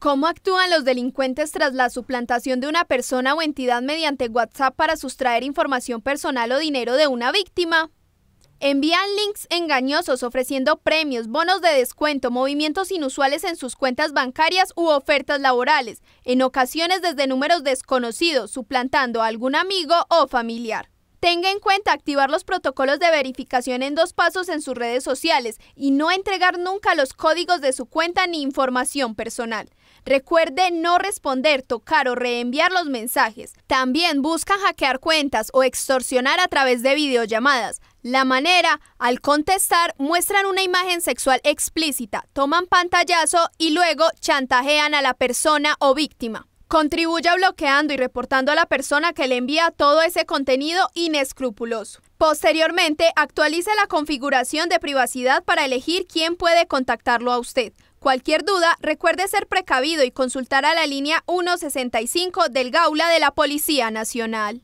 ¿Cómo actúan los delincuentes tras la suplantación de una persona o entidad mediante WhatsApp para sustraer información personal o dinero de una víctima? Envían links engañosos ofreciendo premios, bonos de descuento, movimientos inusuales en sus cuentas bancarias u ofertas laborales, en ocasiones desde números desconocidos, suplantando a algún amigo o familiar. Tenga en cuenta activar los protocolos de verificación en dos pasos en sus redes sociales y no entregar nunca los códigos de su cuenta ni información personal. Recuerde no responder, tocar o reenviar los mensajes. También busca hackear cuentas o extorsionar a través de videollamadas. La manera, al contestar, muestran una imagen sexual explícita, toman pantallazo y luego chantajean a la persona o víctima. Contribuya bloqueando y reportando a la persona que le envía todo ese contenido inescrupuloso. Posteriormente, actualice la configuración de privacidad para elegir quién puede contactarlo a usted. Cualquier duda, recuerde ser precavido y consultar a la línea 165 del Gaula de la Policía Nacional.